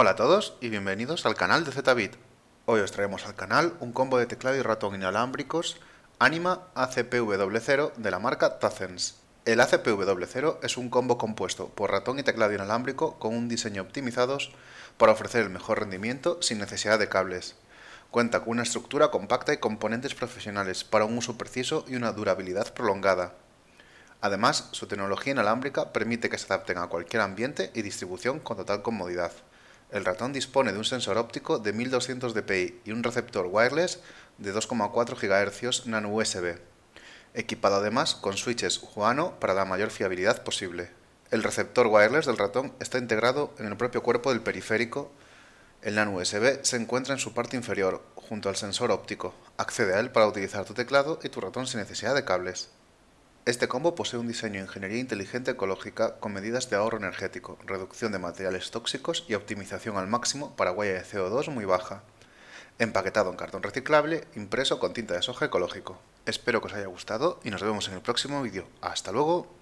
Hola a todos y bienvenidos al canal de ZBit. Hoy os traemos al canal un combo de teclado y ratón inalámbricos Anima acpw 0 de la marca Tazens. El acpw 0 es un combo compuesto por ratón y teclado inalámbrico con un diseño optimizados para ofrecer el mejor rendimiento sin necesidad de cables. Cuenta con una estructura compacta y componentes profesionales para un uso preciso y una durabilidad prolongada. Además, su tecnología inalámbrica permite que se adapten a cualquier ambiente y distribución con total comodidad. El ratón dispone de un sensor óptico de 1200 dpi y un receptor wireless de 2,4 GHz nano USB, equipado además con switches Juano para la mayor fiabilidad posible. El receptor wireless del ratón está integrado en el propio cuerpo del periférico. El nano USB se encuentra en su parte inferior, junto al sensor óptico. Accede a él para utilizar tu teclado y tu ratón sin necesidad de cables. Este combo posee un diseño de ingeniería inteligente ecológica con medidas de ahorro energético, reducción de materiales tóxicos y optimización al máximo para huella de CO2 muy baja. Empaquetado en cartón reciclable, impreso con tinta de soja ecológico. Espero que os haya gustado y nos vemos en el próximo vídeo. ¡Hasta luego!